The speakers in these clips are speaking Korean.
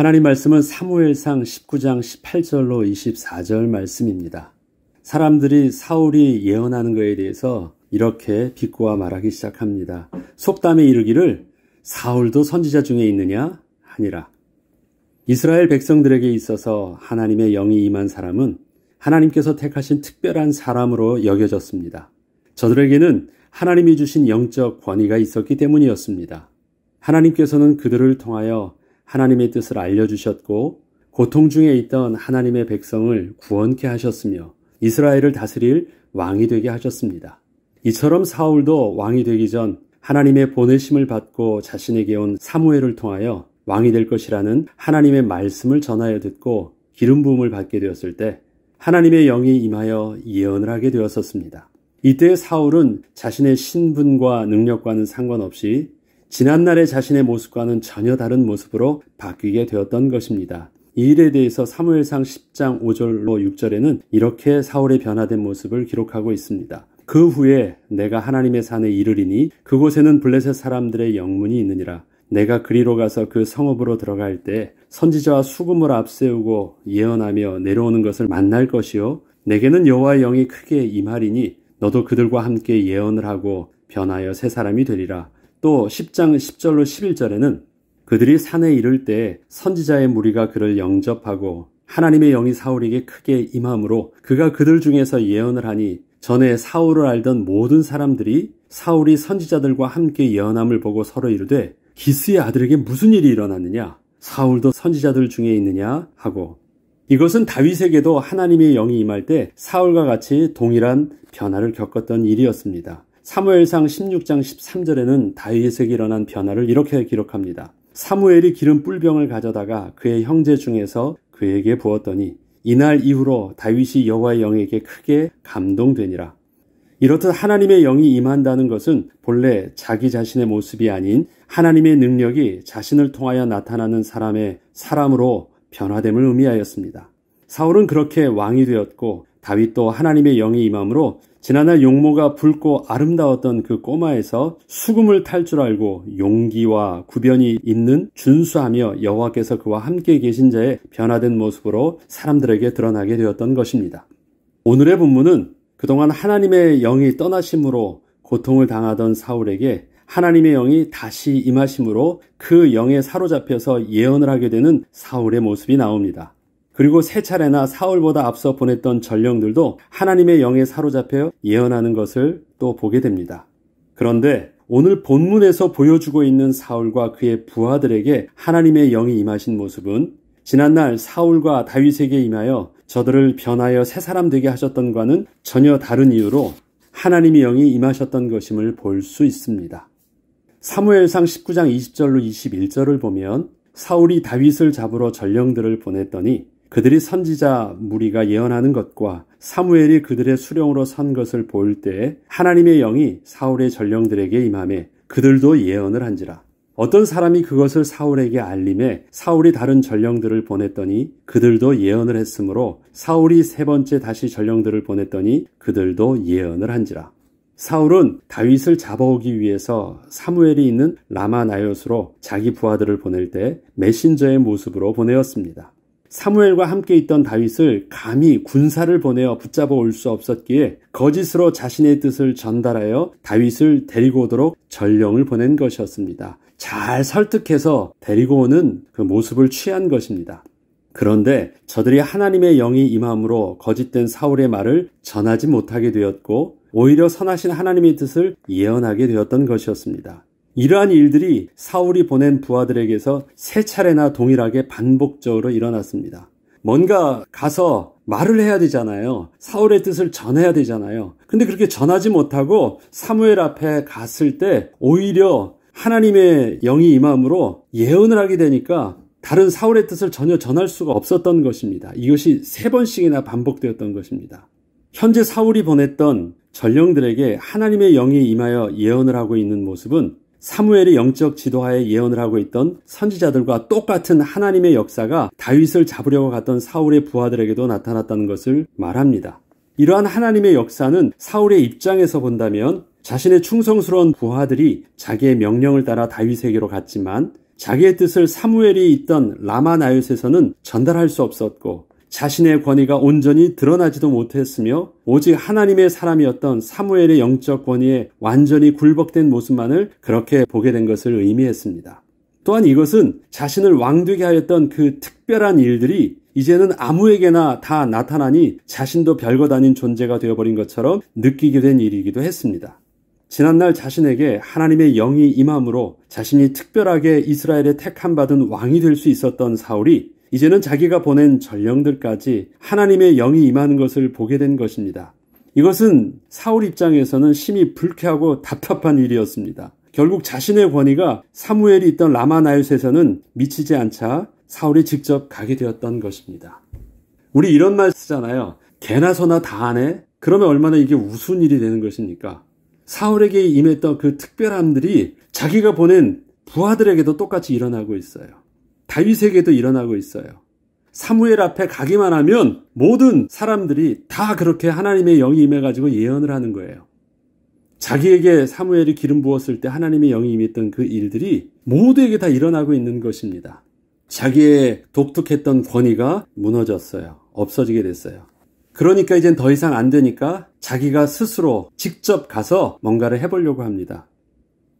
하나님 말씀은 사무엘상 19장 18절로 24절 말씀입니다. 사람들이 사울이 예언하는 것에 대해서 이렇게 비꼬아 말하기 시작합니다. 속담에 이르기를 사울도 선지자 중에 있느냐 아니라 이스라엘 백성들에게 있어서 하나님의 영이 임한 사람은 하나님께서 택하신 특별한 사람으로 여겨졌습니다. 저들에게는 하나님이 주신 영적 권위가 있었기 때문이었습니다. 하나님께서는 그들을 통하여 하나님의 뜻을 알려주셨고 고통 중에 있던 하나님의 백성을 구원케 하셨으며 이스라엘을 다스릴 왕이 되게 하셨습니다. 이처럼 사울도 왕이 되기 전 하나님의 보내심을 받고 자신에게 온 사무엘을 통하여 왕이 될 것이라는 하나님의 말씀을 전하여 듣고 기름 부음을 받게 되었을 때 하나님의 영이 임하여 예언을 하게 되었었습니다. 이때 사울은 자신의 신분과 능력과는 상관없이 지난날의 자신의 모습과는 전혀 다른 모습으로 바뀌게 되었던 것입니다. 이 일에 대해서 사무엘상 10장 5절로 6절에는 이렇게 사울의 변화된 모습을 기록하고 있습니다. 그 후에 내가 하나님의 산에 이르리니 그곳에는 블레셋 사람들의 영문이 있느니라. 내가 그리로 가서 그 성읍으로 들어갈 때 선지자와 수금을 앞세우고 예언하며 내려오는 것을 만날 것이요 내게는 여호와의 영이 크게 임하리니 너도 그들과 함께 예언을 하고 변하여 새 사람이 되리라 또 10장 10절로 11절에는 그들이 산에 이를 때 선지자의 무리가 그를 영접하고 하나님의 영이 사울에게 크게 임함으로 그가 그들 중에서 예언을 하니 전에 사울을 알던 모든 사람들이 사울이 선지자들과 함께 예언함을 보고 서로 이르되 기스의 아들에게 무슨 일이 일어났느냐 사울도 선지자들 중에 있느냐 하고 이것은 다윗에게도 하나님의 영이 임할 때 사울과 같이 동일한 변화를 겪었던 일이었습니다. 사무엘상 16장 13절에는 다윗에게 일어난 변화를 이렇게 기록합니다. 사무엘이 기름 뿔병을 가져다가 그의 형제 중에서 그에게 부었더니 이날 이후로 다윗이 여호와의 영에게 크게 감동되니라. 이렇듯 하나님의 영이 임한다는 것은 본래 자기 자신의 모습이 아닌 하나님의 능력이 자신을 통하여 나타나는 사람의 사람으로 변화됨을 의미하였습니다. 사울은 그렇게 왕이 되었고 다윗도 하나님의 영이 임함으로 지난날 용모가 붉고 아름다웠던 그 꼬마에서 수금을 탈 줄 알고 용기와 구변이 있는 준수하며 여호와께서 그와 함께 계신 자의 변화된 모습으로 사람들에게 드러나게 되었던 것입니다. 오늘의 본문은 그동안 하나님의 영이 떠나심으로 고통을 당하던 사울에게 하나님의 영이 다시 임하심으로 그 영에 사로잡혀서 예언을 하게 되는 사울의 모습이 나옵니다. 그리고 세 차례나 사울보다 앞서 보냈던 전령들도 하나님의 영에 사로잡혀 예언하는 것을 또 보게 됩니다. 그런데 오늘 본문에서 보여주고 있는 사울과 그의 부하들에게 하나님의 영이 임하신 모습은 지난날 사울과 다윗에게 임하여 저들을 변하여 새 사람 되게 하셨던과는 전혀 다른 이유로 하나님의 영이 임하셨던 것임을 볼 수 있습니다. 사무엘상 19장 20절로 21절을 보면 사울이 다윗을 잡으러 전령들을 보냈더니 그들이 선지자 무리가 예언하는 것과 사무엘이 그들의 수령으로 선 것을 보일 때 하나님의 영이 사울의 전령들에게 임함해 그들도 예언을 한지라. 어떤 사람이 그것을 사울에게 알림해 사울이 다른 전령들을 보냈더니 그들도 예언을 했으므로 사울이 세 번째 다시 전령들을 보냈더니 그들도 예언을 한지라. 사울은 다윗을 잡아오기 위해서 사무엘이 있는 라마나이옷으로 자기 부하들을 보낼 때 메신저의 모습으로 보내었습니다. 사무엘과 함께 있던 다윗을 감히 군사를 보내어 붙잡아 올 수 없었기에 거짓으로 자신의 뜻을 전달하여 다윗을 데리고 오도록 전령을 보낸 것이었습니다. 잘 설득해서 데리고 오는 그 모습을 취한 것입니다. 그런데 저들이 하나님의 영이 임함으로 거짓된 사울의 말을 전하지 못하게 되었고 오히려 선하신 하나님의 뜻을 예언하게 되었던 것이었습니다. 이러한 일들이 사울이 보낸 부하들에게서 세 차례나 동일하게 반복적으로 일어났습니다. 뭔가 가서 말을 해야 되잖아요. 사울의 뜻을 전해야 되잖아요. 근데 그렇게 전하지 못하고 사무엘 앞에 갔을 때 오히려 하나님의 영이 임함으로 예언을 하게 되니까 다른 사울의 뜻을 전혀 전할 수가 없었던 것입니다. 이것이 세 번씩이나 반복되었던 것입니다. 현재 사울이 보냈던 전령들에게 하나님의 영이 임하여 예언을 하고 있는 모습은 사무엘이 영적 지도하에 예언을 하고 있던 선지자들과 똑같은 하나님의 역사가 다윗을 잡으려고 갔던 사울의 부하들에게도 나타났다는 것을 말합니다. 이러한 하나님의 역사는 사울의 입장에서 본다면 자신의 충성스러운 부하들이 자기의 명령을 따라 다윗에게로 갔지만 자기의 뜻을 사무엘이 있던 라마 나윗에서는 전달할 수 없었고 자신의 권위가 온전히 드러나지도 못했으며 오직 하나님의 사람이었던 사무엘의 영적 권위에 완전히 굴복된 모습만을 그렇게 보게 된 것을 의미했습니다. 또한 이것은 자신을 왕되게 하였던 그 특별한 일들이 이제는 아무에게나 다 나타나니 자신도 별것 아닌 존재가 되어버린 것처럼 느끼게 된 일이기도 했습니다. 지난날 자신에게 하나님의 영이 임함으로 자신이 특별하게 이스라엘의 택함받은 왕이 될 수 있었던 사울이 이제는 자기가 보낸 전령들까지 하나님의 영이 임하는 것을 보게 된 것입니다. 이것은 사울 입장에서는 심히 불쾌하고 답답한 일이었습니다. 결국 자신의 권위가 사무엘이 있던 라마나유스에서는 미치지 않자 사울이 직접 가게 되었던 것입니다. 우리 이런 말 쓰잖아요. 개나 소나 다 하네? 그러면 얼마나 이게 우스운 일이 되는 것입니까? 사울에게 임했던 그 특별함들이 자기가 보낸 부하들에게도 똑같이 일어나고 있어요. 다윗에게도 일어나고 있어요. 사무엘 앞에 가기만 하면 모든 사람들이 다 그렇게 하나님의 영이 임해가지고 예언을 하는 거예요. 자기에게 사무엘이 기름 부었을 때 하나님의 영이 임했던 그 일들이 모두에게 다 일어나고 있는 것입니다. 자기의 독특했던 권위가 무너졌어요. 없어지게 됐어요. 그러니까 이젠 더 이상 안 되니까 자기가 스스로 직접 가서 뭔가를 해보려고 합니다.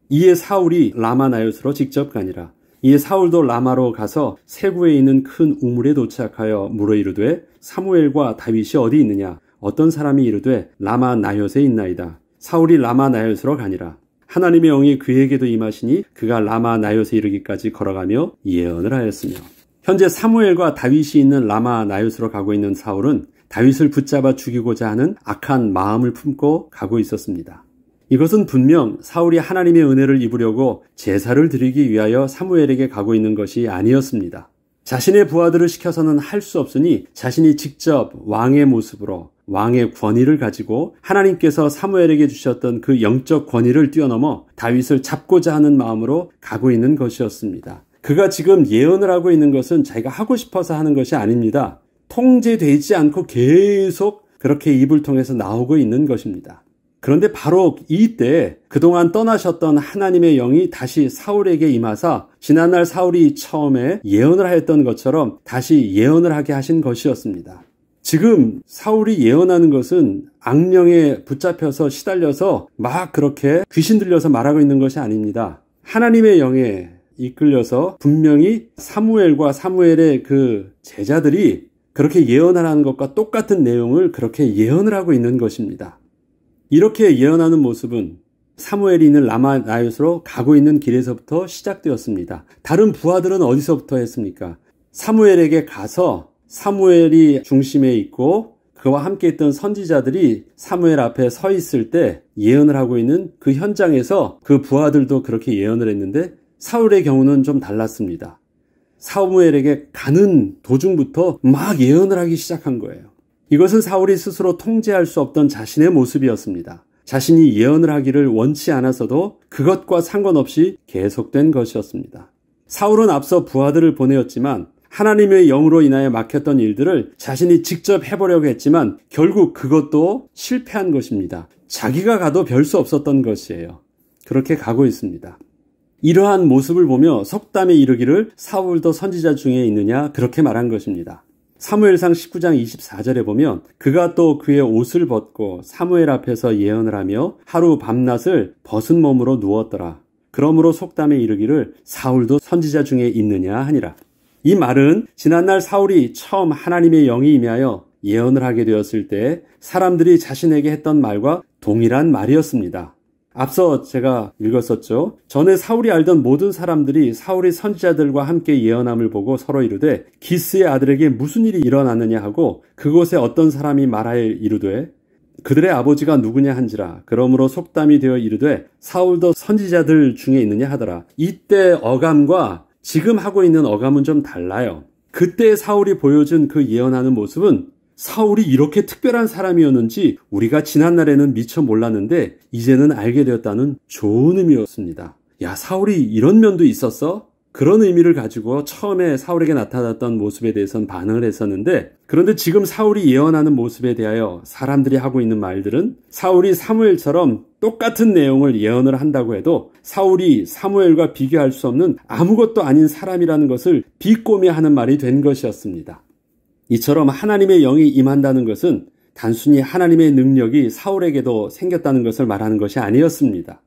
이에 사울이 라마나요스로 직접 가니라. 이에 사울도 라마로 가서 세구에 있는 큰 우물에 도착하여 물어 이르되 사무엘과 다윗이 어디 있느냐 어떤 사람이 이르되 라마 나엿에 있나이다 사울이 라마 나엿으로 가니라 하나님의 영이 그에게도 임하시니 그가 라마 나요에 이르기까지 걸어가며 예언을 하였으며 현재 사무엘과 다윗이 있는 라마 나요으로 가고 있는 사울은 다윗을 붙잡아 죽이고자 하는 악한 마음을 품고 가고 있었습니다. 이것은 분명 사울이 하나님의 은혜를 입으려고 제사를 드리기 위하여 사무엘에게 가고 있는 것이 아니었습니다. 자신의 부하들을 시켜서는 할 수 없으니 자신이 직접 왕의 모습으로 왕의 권위를 가지고 하나님께서 사무엘에게 주셨던 그 영적 권위를 뛰어넘어 다윗을 잡고자 하는 마음으로 가고 있는 것이었습니다. 그가 지금 예언을 하고 있는 것은 자기가 하고 싶어서 하는 것이 아닙니다. 통제되지 않고 계속 그렇게 입을 통해서 나오고 있는 것입니다. 그런데 바로 이때 그동안 떠나셨던 하나님의 영이 다시 사울에게 임하사 지난날 사울이 처음에 예언을 하였던 것처럼 다시 예언을 하게 하신 것이었습니다. 지금 사울이 예언하는 것은 악령에 붙잡혀서 시달려서 막 그렇게 귀신 들려서 말하고 있는 것이 아닙니다. 하나님의 영에 이끌려서 분명히 사무엘과 사무엘의 그 제자들이 그렇게 예언을 하는 것과 똑같은 내용을 그렇게 예언을 하고 있는 것입니다. 이렇게 예언하는 모습은 사무엘이 있는 라마나이으로 가고 있는 길에서부터 시작되었습니다. 다른 부하들은 어디서부터 했습니까? 사무엘에게 가서 사무엘이 중심에 있고 그와 함께 있던 선지자들이 사무엘 앞에 서 있을 때 예언을 하고 있는 그 현장에서 그 부하들도 그렇게 예언을 했는데 사울의 경우는 좀 달랐습니다. 사무엘에게 가는 도중부터 막 예언을 하기 시작한 거예요. 이것은 사울이 스스로 통제할 수 없던 자신의 모습이었습니다. 자신이 예언을 하기를 원치 않아서도 그것과 상관없이 계속된 것이었습니다. 사울은 앞서 부하들을 보내었지만 하나님의 영으로 인하여 막혔던 일들을 자신이 직접 해보려고 했지만 결국 그것도 실패한 것입니다. 자기가 가도 별 수 없었던 것이에요. 그렇게 가고 있습니다. 이러한 모습을 보며 석담에 이르기를 사울도 선지자 중에 있느냐 그렇게 말한 것입니다. 사무엘상 19장 24절에 보면 그가 또 그의 옷을 벗고 사무엘 앞에서 예언을 하며 하루 밤낮을 벗은 몸으로 누웠더라. 그러므로 속담에 이르기를 사울도 선지자 중에 있느냐 하니라. 이 말은 지난날 사울이 처음 하나님의 영이 임하여 예언을 하게 되었을 때 사람들이 자신에게 했던 말과 동일한 말이었습니다. 앞서 제가 읽었었죠. 전에 사울이 알던 모든 사람들이 사울이 선지자들과 함께 예언함을 보고 서로 이르되 기스의 아들에게 무슨 일이 일어났느냐 하고 그곳에 어떤 사람이 말하여 이르되 그들의 아버지가 누구냐 한지라 그러므로 속담이 되어 이르되 사울도 선지자들 중에 있느냐 하더라. 이때 어감과 지금 하고 있는 어감은 좀 달라요. 그때 사울이 보여준 그 예언하는 모습은 사울이 이렇게 특별한 사람이었는지 우리가 지난날에는 미처 몰랐는데 이제는 알게 되었다는 좋은 의미였습니다. 야, 사울이 이런 면도 있었어? 그런 의미를 가지고 처음에 사울에게 나타났던 모습에 대해서는 반응을 했었는데 그런데 지금 사울이 예언하는 모습에 대하여 사람들이 하고 있는 말들은 사울이 사무엘처럼 똑같은 내용을 예언을 한다고 해도 사울이 사무엘과 비교할 수 없는 아무것도 아닌 사람이라는 것을 비꼬며 하는 말이 된 것이었습니다. 이처럼 하나님의 영이 임한다는 것은 단순히 하나님의 능력이 사울에게도 생겼다는 것을 말하는 것이 아니었습니다.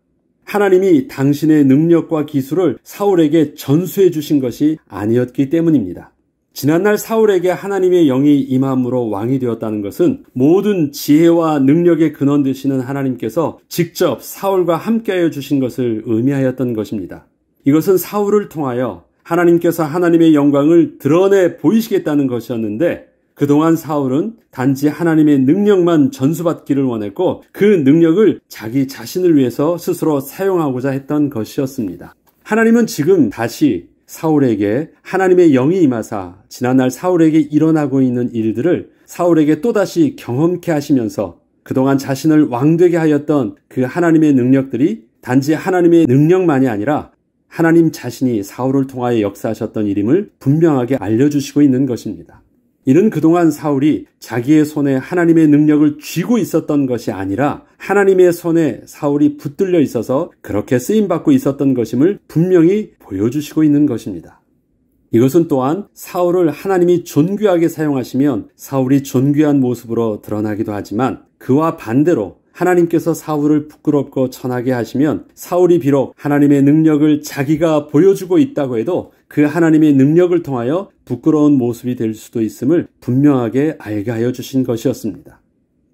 하나님이 당신의 능력과 기술을 사울에게 전수해 주신 것이 아니었기 때문입니다. 지난날 사울에게 하나님의 영이 임함으로 왕이 되었다는 것은 모든 지혜와 능력의 근원 되시는 하나님께서 직접 사울과 함께하여 주신 것을 의미하였던 것입니다. 이것은 사울을 통하여 하나님께서 하나님의 영광을 드러내 보이시겠다는 것이었는데 그동안 사울은 단지 하나님의 능력만 전수받기를 원했고 그 능력을 자기 자신을 위해서 스스로 사용하고자 했던 것이었습니다. 하나님은 지금 다시 사울에게 하나님의 영이 임하사 지난날 사울에게 일어나고 있는 일들을 사울에게 또다시 경험케 하시면서 그동안 자신을 왕되게 하였던 그 하나님의 능력들이 단지 하나님의 능력만이 아니라 하나님 자신이 사울을 통하여 역사하셨던 일임을 분명하게 알려주시고 있는 것입니다. 이는 그동안 사울이 자기의 손에 하나님의 능력을 쥐고 있었던 것이 아니라 하나님의 손에 사울이 붙들려 있어서 그렇게 쓰임받고 있었던 것임을 분명히 보여주시고 있는 것입니다. 이것은 또한 사울을 하나님이 존귀하게 사용하시면 사울이 존귀한 모습으로 드러나기도 하지만 그와 반대로 하나님께서 사울을 부끄럽고 천하게 하시면 사울이 비록 하나님의 능력을 자기가 보여주고 있다고 해도 그 하나님의 능력을 통하여 부끄러운 모습이 될 수도 있음을 분명하게 알게 하여 주신 것이었습니다.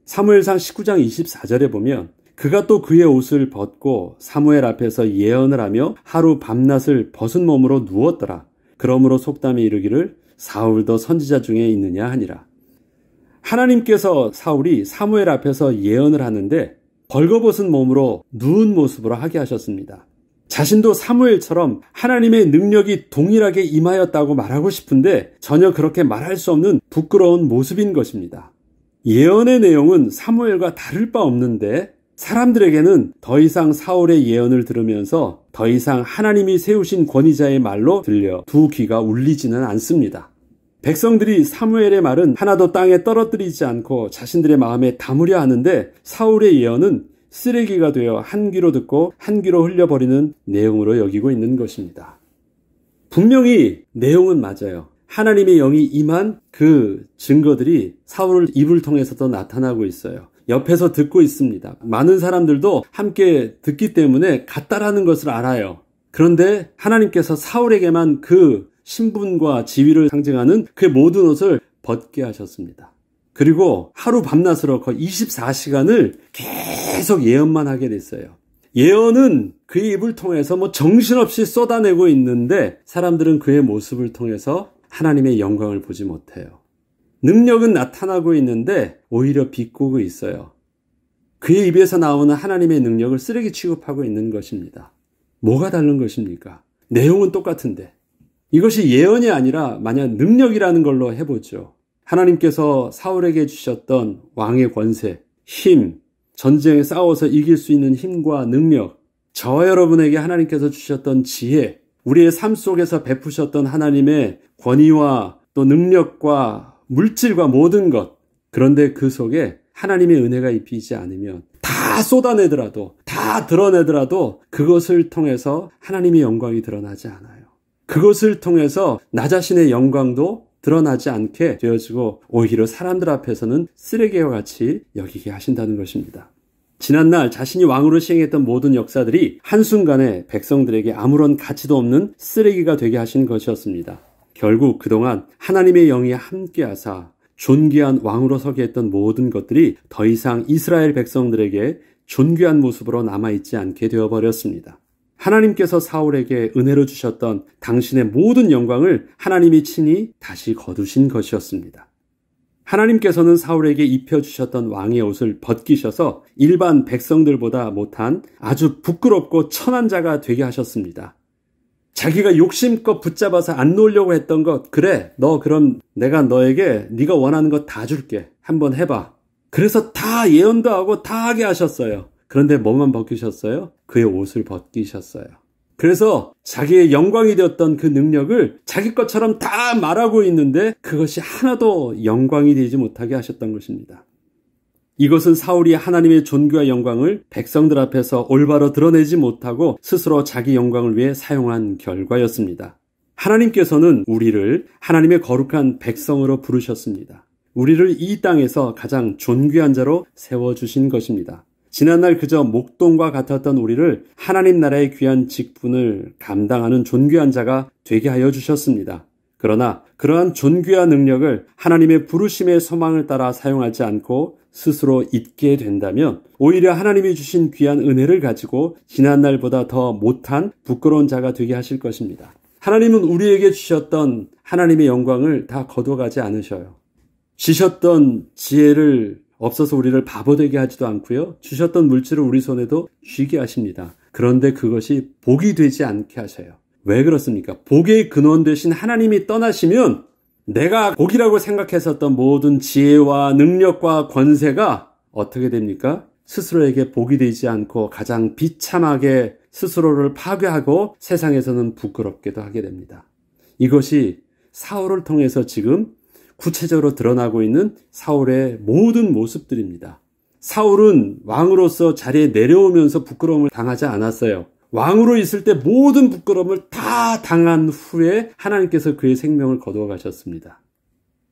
사무엘상 19장 24절에 보면 그가 또 그의 옷을 벗고 사무엘 앞에서 예언을 하며 하루 밤낮을 벗은 몸으로 누웠더라. 그러므로 속담에 이르기를 사울도 선지자 중에 있느냐 하니라. 하나님께서 사울이 사무엘 앞에서 예언을 하는데 벌거벗은 몸으로 누운 모습으로 하게 하셨습니다. 자신도 사무엘처럼 하나님의 능력이 동일하게 임하였다고 말하고 싶은데 전혀 그렇게 말할 수 없는 부끄러운 모습인 것입니다. 예언의 내용은 사무엘과 다를 바 없는데 사람들에게는 더 이상 사울의 예언을 들으면서 더 이상 하나님이 세우신 권위자의 말로 들려 두 귀가 울리지는 않습니다. 백성들이 사무엘의 말은 하나도 땅에 떨어뜨리지 않고 자신들의 마음에 담으려 하는데 사울의 예언은 쓰레기가 되어 한 귀로 듣고 한 귀로 흘려버리는 내용으로 여기고 있는 것입니다. 분명히 내용은 맞아요. 하나님의 영이 임한 그 증거들이 사울 입을 통해서도 나타나고 있어요. 옆에서 듣고 있습니다. 많은 사람들도 함께 듣기 때문에 같다라는 것을 알아요. 그런데 하나님께서 사울에게만 그 신분과 지위를 상징하는 그의 모든 옷을 벗게 하셨습니다. 그리고 하루 밤낮으로 거의 24시간을 계속 예언만 하게 됐어요. 예언은 그의 입을 통해서 뭐 정신없이 쏟아내고 있는데 사람들은 그의 모습을 통해서 하나님의 영광을 보지 못해요. 능력은 나타나고 있는데 오히려 비꼬고 있어요. 그의 입에서 나오는 하나님의 능력을 쓰레기 취급하고 있는 것입니다. 뭐가 다른 것입니까? 내용은 똑같은데 이것이 예언이 아니라 만약 능력이라는 걸로 해보죠. 하나님께서 사울에게 주셨던 왕의 권세, 힘, 전쟁에 싸워서 이길 수 있는 힘과 능력, 저 여러분에게 하나님께서 주셨던 지혜, 우리의 삶 속에서 베푸셨던 하나님의 권위와 또 능력과 물질과 모든 것. 그런데 그 속에 하나님의 은혜가 입히지 않으면 다 쏟아내더라도, 다 드러내더라도 그것을 통해서 하나님의 영광이 드러나지 않아요. 그것을 통해서 나 자신의 영광도 드러나지 않게 되어지고 오히려 사람들 앞에서는 쓰레기와 같이 여기게 하신다는 것입니다. 지난날 자신이 왕으로 시행했던 모든 역사들이 한순간에 백성들에게 아무런 가치도 없는 쓰레기가 되게 하신 것이었습니다. 결국 그동안 하나님의 영이 함께하사 존귀한 왕으로 서게 했던 모든 것들이 더 이상 이스라엘 백성들에게 존귀한 모습으로 남아있지 않게 되어버렸습니다. 하나님께서 사울에게 은혜로 주셨던 당신의 모든 영광을 하나님이 친히 다시 거두신 것이었습니다. 하나님께서는 사울에게 입혀주셨던 왕의 옷을 벗기셔서 일반 백성들보다 못한 아주 부끄럽고 천한 자가 되게 하셨습니다. 자기가 욕심껏 붙잡아서 안 놓으려고 했던 것, 그래, 너 그럼 내가 너에게 네가 원하는 것 다 줄게. 한번 해봐. 그래서 다 예언도 하고 다 하게 하셨어요. 그런데 뭐만 벗기셨어요? 그의 옷을 벗기셨어요. 그래서 자기의 영광이 되었던 그 능력을 자기 것처럼 다 말하고 있는데 그것이 하나도 영광이 되지 못하게 하셨던 것입니다. 이것은 사울이 하나님의 존귀와 영광을 백성들 앞에서 올바로 드러내지 못하고 스스로 자기 영광을 위해 사용한 결과였습니다. 하나님께서는 우리를 하나님의 거룩한 백성으로 부르셨습니다. 우리를 이 땅에서 가장 존귀한 자로 세워주신 것입니다. 지난날 그저 목동과 같았던 우리를 하나님 나라의 귀한 직분을 감당하는 존귀한 자가 되게 하여 주셨습니다. 그러나 그러한 존귀한 능력을 하나님의 부르심의 소망을 따라 사용하지 않고 스스로 잊게 된다면 오히려 하나님이 주신 귀한 은혜를 가지고 지난날보다 더 못한 부끄러운 자가 되게 하실 것입니다. 하나님은 우리에게 주셨던 하나님의 영광을 다 거둬가지 않으셔요. 주셨던 지혜를 없어서 우리를 바보 되게 하지도 않고요. 주셨던 물질을 우리 손에도 쥐게 하십니다. 그런데 그것이 복이 되지 않게 하셔요. 왜 그렇습니까? 복의 근원 되신 하나님이 떠나시면 내가 복이라고 생각했었던 모든 지혜와 능력과 권세가 어떻게 됩니까? 스스로에게 복이 되지 않고 가장 비참하게 스스로를 파괴하고 세상에서는 부끄럽게도 하게 됩니다. 이것이 사울을 통해서 지금 구체적으로 드러나고 있는 사울의 모든 모습들입니다. 사울은 왕으로서 자리에 내려오면서 부끄러움을 당하지 않았어요. 왕으로 있을 때 모든 부끄러움을 다 당한 후에 하나님께서 그의 생명을 거두어 가셨습니다.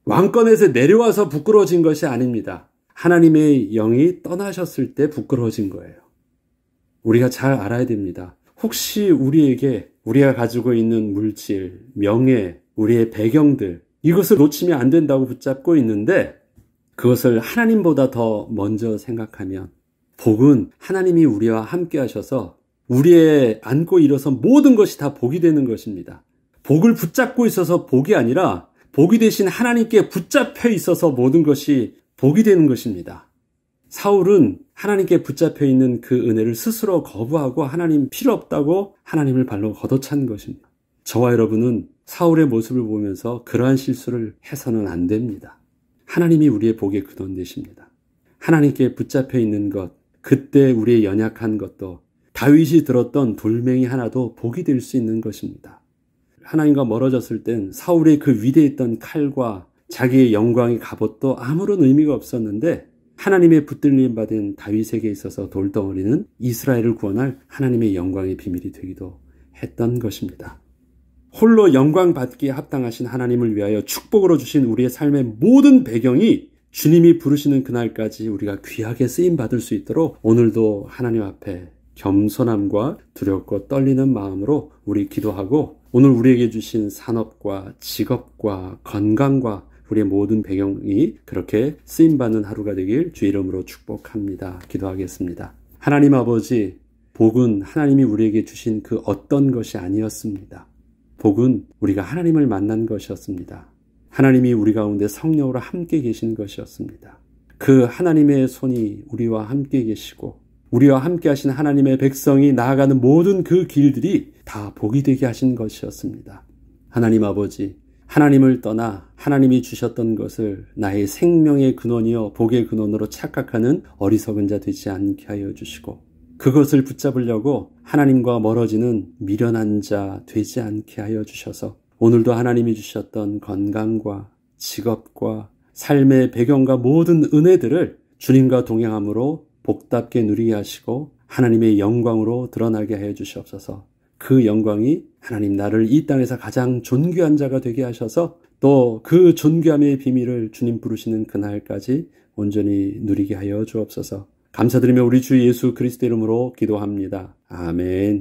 왕권에서 내려와서 부끄러워진 것이 아닙니다. 하나님의 영이 떠나셨을 때 부끄러워진 거예요. 우리가 잘 알아야 됩니다. 혹시 우리에게 우리가 가지고 있는 물질, 명예, 우리의 배경들, 이것을 놓치면 안 된다고 붙잡고 있는데 그것을 하나님보다 더 먼저 생각하면 복은 하나님이 우리와 함께 하셔서 우리의 안고 일어서 모든 것이 다 복이 되는 것입니다. 복을 붙잡고 있어서 복이 아니라 복이 되신 하나님께 붙잡혀 있어서 모든 것이 복이 되는 것입니다. 사울은 하나님께 붙잡혀 있는 그 은혜를 스스로 거부하고 하나님 필요 없다고 하나님을 발로 걷어찬 것입니다. 저와 여러분은 사울의 모습을 보면서 그러한 실수를 해서는 안 됩니다. 하나님이 우리의 복의 근원 되십니다. 하나님께 붙잡혀 있는 것, 그때 우리의 연약한 것도 다윗이 들었던 돌멩이 하나도 복이 될 수 있는 것입니다. 하나님과 멀어졌을 땐 사울의 그 위대했던 칼과 자기의 영광의 갑옷도 아무런 의미가 없었는데 하나님의 붙들림 받은 다윗에게 있어서 돌덩어리는 이스라엘을 구원할 하나님의 영광의 비밀이 되기도 했던 것입니다. 홀로 영광 받기에 합당하신 하나님을 위하여 축복으로 주신 우리의 삶의 모든 배경이 주님이 부르시는 그날까지 우리가 귀하게 쓰임 받을 수 있도록 오늘도 하나님 앞에 겸손함과 두렵고 떨리는 마음으로 우리 기도하고 오늘 우리에게 주신 산업과 직업과 건강과 우리의 모든 배경이 그렇게 쓰임받는 하루가 되길 주 이름으로 축복합니다. 기도하겠습니다. 하나님 아버지, 복은 하나님이 우리에게 주신 그 어떤 것이 아니었습니다. 복은 우리가 하나님을 만난 것이었습니다. 하나님이 우리 가운데 성령으로 함께 계신 것이었습니다. 그 하나님의 손이 우리와 함께 계시고 우리와 함께 하신 하나님의 백성이 나아가는 모든 그 길들이 다 복이 되게 하신 것이었습니다. 하나님 아버지, 하나님을 떠나 하나님이 주셨던 것을 나의 생명의 근원이요 복의 근원으로 착각하는 어리석은 자 되지 않게 하여 주시고 그것을 붙잡으려고 하나님과 멀어지는 미련한 자 되지 않게 하여 주셔서 오늘도 하나님이 주셨던 건강과 직업과 삶의 배경과 모든 은혜들을 주님과 동행함으로 복답게 누리게 하시고 하나님의 영광으로 드러나게 하여 주시옵소서. 그 영광이 하나님 나를 이 땅에서 가장 존귀한 자가 되게 하셔서 또 그 존귀함의 비밀을 주님 부르시는 그날까지 온전히 누리게 하여 주옵소서. 감사드리며 우리 주 예수 그리스도 이름으로 기도합니다. 아멘.